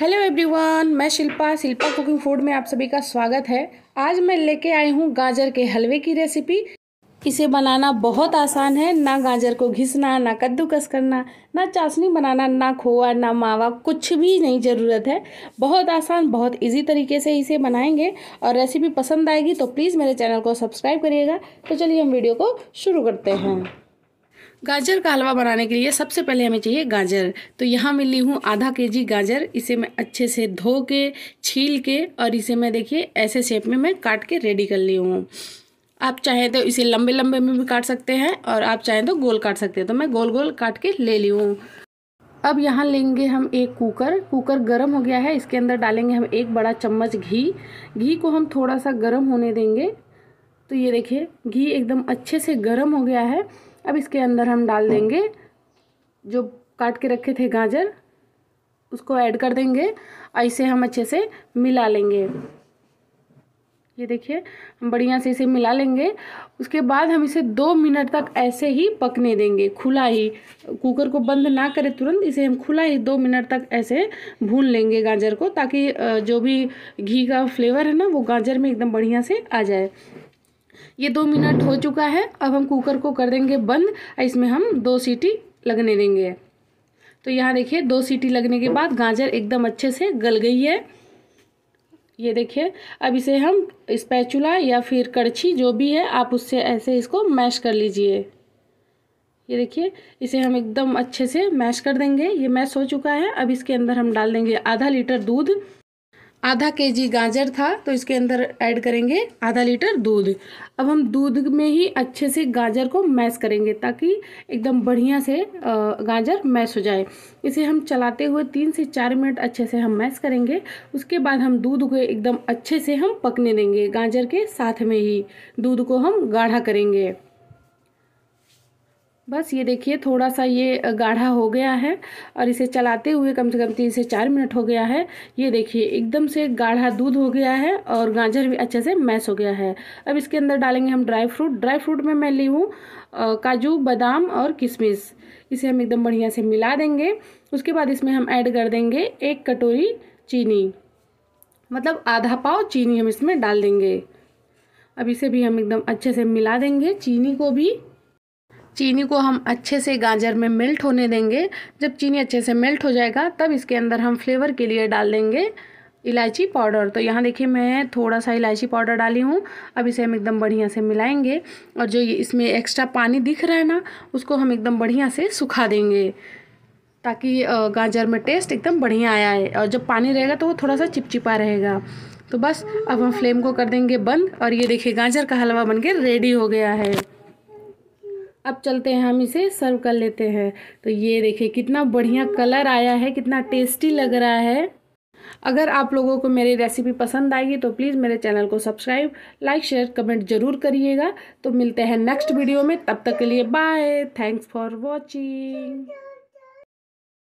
Hello everyone मैं Shilpa Shilpa cooking food में आप सभी का स्वागत है आज मैं लेके आई हूँ गाजर के हलवे की रेसिपी इसे बनाना बहुत आसान है ना गाजर को घिसना ना कद्दूकस करना ना चाशनी बनाना ना खोआ ना मावा कुछ भी नहीं ज़रूरत है बहुत आसान बहुत इजी तरीके से इसे बनाएंगे और रेसिपी पसंद आएगी तो प्लीज़ मेरे चैनल को सब्सक्राइब करिएगा तो चलिए हम वीडियो को शुरू करते हैं गाजर का हलवा बनाने के लिए सबसे पहले हमें चाहिए गाजर तो यहाँ मैं ली हूँ आधा के जी गाजर इसे मैं अच्छे से धो के छील के और इसे मैं देखिए ऐसे शेप में मैं काट के रेडी कर ली हूँ आप चाहें तो इसे लंबे लंबे में भी काट सकते हैं और आप चाहें तो गोल काट सकते हैं तो मैं गोल गोल काट के ले ली हूँ अब यहाँ लेंगे हम एक कुकर कुकर गरम हो गया है इसके अंदर डालेंगे हम एक बड़ा चम्मच घी घी को हम थोड़ा सा गरम होने देंगे तो ये देखिए घी एकदम अच्छे से गरम हो गया है अब इसके अंदर हम डाल हाँ। देंगे जो काट के रखे थे गाजर उसको ऐड कर देंगे और इसे हम अच्छे से मिला लेंगे ये देखिए हम बढ़िया से इसे मिला लेंगे उसके बाद हम इसे दो मिनट तक ऐसे ही पकने देंगे खुला ही कुकर को बंद ना करें तुरंत इसे हम खुला ही दो मिनट तक ऐसे भून लेंगे गाजर को ताकि जो भी घी का फ्लेवर है ना वो गाजर में एकदम बढ़िया से आ जाए ये दो मिनट हो चुका है अब हम कुकर को कर देंगे बंद और इसमें हम दो सीटी लगने देंगे तो यहाँ देखिए दो सीटी लगने के बाद गाजर एकदम अच्छे से गल गई है ये देखिए अब इसे हम स्पैचुला या फिर कड़छी जो भी है आप उससे ऐसे इसको मैश कर लीजिए ये देखिए इसे हम एकदम अच्छे से मैश कर देंगे ये मैश हो चुका है अब इसके अंदर हम डाल देंगे आधा लीटर दूध आधा के जी गाजर था तो इसके अंदर ऐड करेंगे आधा लीटर दूध अब हम दूध में ही अच्छे से गाजर को मैश करेंगे ताकि एकदम बढ़िया से गाजर मैश हो जाए इसे हम चलाते हुए तीन से चार मिनट अच्छे से हम मैश करेंगे उसके बाद हम दूध को एकदम अच्छे से हम पकने देंगे गाजर के साथ में ही दूध को हम गाढ़ा करेंगे बस ये देखिए थोड़ा सा ये गाढ़ा हो गया है और इसे चलाते हुए कम से कम तीन से चार मिनट हो गया है ये देखिए एकदम से गाढ़ा दूध हो गया है और गाजर भी अच्छे से मैश हो गया है अब इसके अंदर डालेंगे हम ड्राई फ्रूट ड्राई फ्रूट में मैं ली हूँ काजू बादाम और किशमिश इसे हम एकदम बढ़िया से मिला देंगे उसके बाद इसमें हम ऐड कर देंगे एक कटोरी चीनी मतलब आधा पाव चीनी हम इसमें डाल देंगे अब इसे भी हम एकदम अच्छे से मिला देंगे चीनी को भी चीनी को हम अच्छे से गाजर में मेल्ट होने देंगे जब चीनी अच्छे से मेल्ट हो जाएगा तब इसके अंदर हम फ्लेवर के लिए डाल देंगे इलायची पाउडर तो यहाँ देखिए मैं थोड़ा सा इलायची पाउडर डाली हूँ अब इसे हम एकदम बढ़िया से मिलाएंगे और जो ये इसमें एक्स्ट्रा पानी दिख रहा है ना उसको हम एकदम बढ़िया से सुखा देंगे ताकि गाजर में टेस्ट एकदम बढ़िया आया है और जब पानी रहेगा तो वो थोड़ा सा चिपचिपा रहेगा तो बस अब हम फ्लेम को कर देंगे बंद और ये देखिए गाजर का हलवा बनके रेडी हो गया है अब चलते हैं हम इसे सर्व कर लेते हैं तो ये देखिए कितना बढ़िया कलर आया है कितना टेस्टी लग रहा है अगर आप लोगों को मेरी रेसिपी पसंद आएगी तो प्लीज़ मेरे चैनल को सब्सक्राइब लाइक शेयर कमेंट ज़रूर करिएगा तो मिलते हैं नेक्स्ट वीडियो में तब तक के लिए बाय थैंक्स फॉर वॉचिंग